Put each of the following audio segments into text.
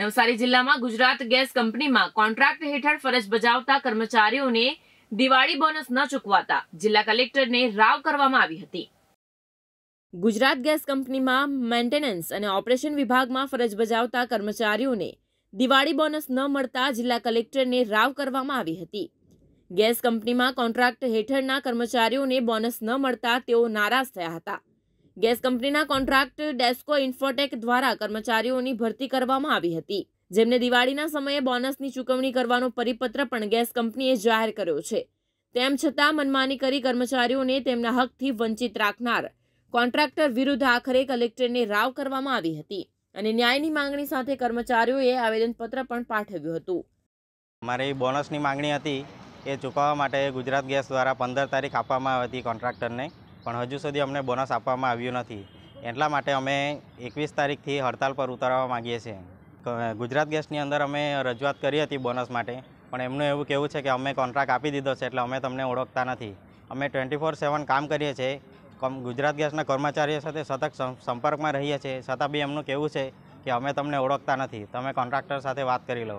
નવસારી જિલ્લામાં ગુજરાત ગેસ કંપનીમાં કોન્ટ્રાક્ટ હેઠળ ફરજ બજાવતા કર્મચારીઓને દિવાળી બોનસ ન ચૂકવાતા જિલ્લા કલેક્ટરને રાવ કરવામાં આવી હતી ગુજરાત ગેસ કંપનીમાં મેન્ટેનન્સ અને ઓપરેશન વિભાગમાં ફરજ બજાવતા કર્મચારીઓને દિવાળી બોનસ ન મળતા જિલ્લા કલેક્ટરને રાવ કરવામાં આવી હતી ગેસ કંપનીમાં કોન્ટ્રાક્ટ હેઠળના કર્મચારીઓને બોનસ ન મળતા તેઓ નારાજ થયા હતા ગેસ કંપનીના કોન્ટ્રાક્ટ ડેસ્કો ઇન્ફોટેક દ્વારા કર્મચારીઓની ભરતી કરવામાં આવી હતી જેમને દિવાળીના સમયે બોનસની ચૂકવણી કરવાનો પરિપત્ર પણ ગેસ કંપનીએ જાહેર કર્યો છે તેમ છતાં મનમાની કરી કર્મચારીઓને તેમના હકથી વંચિત રાખનાર કોન્ટ્રાક્ટર વિરુદ્ધ આખરે કલેક્ટરને રાવ કરવામાં આવી હતી અને ન્યાયની માંગણી સાથે કર્મચારીઓએ આવેદનપત્ર પણ પાઠવ્યું હતું મારી બોનસની માંગણી હતી એ ચૂકવવા માટે ગુજરાત ગેસ દ્વારા પંદર તારીખ આપવામાં આવી હતી કોન્ટ્રાક્ટરને પણ હજુ સુધી અમને બોનસ આપવામાં આવ્યું નથી એટલા માટે અમે એકવીસ તારીખથી હડતાલ પર ઉતારવા માગીએ છીએ ગુજરાત ગેસની અંદર અમે રજૂઆત કરી હતી બોનસ માટે પણ એમનું એવું કહેવું છે કે અમે કોન્ટ્રાક્ટ આપી દીધો છે એટલે અમે તમને ઓળખતા નથી અમે ટ્વેન્ટી ફોર સેવન કામ કરીએ છીએ ગુજરાત ગેસના કર્મચારીઓ સાથે સતત સંપર્કમાં રહીએ છીએ છતાં બી એમનું કહેવું છે કે અમે તમને ઓળખતા નથી તમે કોન્ટ્રાક્ટર સાથે વાત કરી લો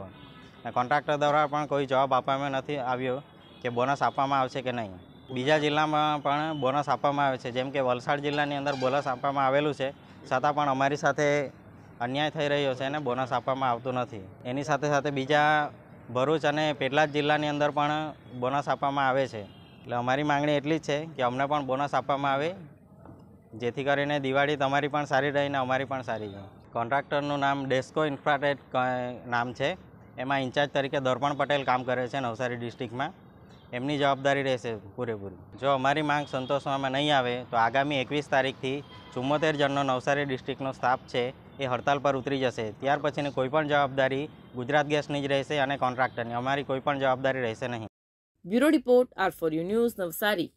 કોન્ટ્રાક્ટર દ્વારા પણ કોઈ જવાબ આપવામાં નથી આવ્યો કે બોનસ આપવામાં આવશે કે નહીં બીજા જિલ્લામાં પણ બોનસ આપવામાં આવે છે જેમ કે વલસાડ જિલ્લાની અંદર બોનસ આપવામાં આવેલું છે છતાં પણ અમારી સાથે અન્યાય થઈ રહ્યો છે અને બોનસ આપવામાં આવતું નથી એની સાથે સાથે બીજા ભરૂચ અને પેટલા જિલ્લાની અંદર પણ બોનસ આપવામાં આવે છે એટલે અમારી માંગણી એટલી જ છે કે અમને પણ બોનસ આપવામાં આવે જેથી કરીને દિવાળી તમારી પણ સારી રહી ને અમારી પણ સારી રહે કોન્ટ્રાક્ટરનું નામ ડેસ્કો ઇન્ફ્રાટેક નામ છે એમાં ઇન્ચાર્જ તરીકે દર્પણ પટેલ કામ કરે છે નવસારી ડિસ્ટ્રિક્ટમાં એમની જવાબદારી રહેશે પૂરેપૂરી જો અમારી માંગ સંતોષવામાં નહીં આવે તો આગામી એકવીસ તારીખથી ચુમ્મોતેર જણનો નવસારી ડિસ્ટ્રિક્ટનો સ્ટાફ છે એ હડતાલ પર ઉતરી જશે ત્યાર પછીની કોઈપણ જવાબદારી ગુજરાત ગેસની જ રહેશે અને કોન્ટ્રાક્ટરની અમારી કોઈપણ જવાબદારી રહેશે નહીં bureau report R four U news Navsari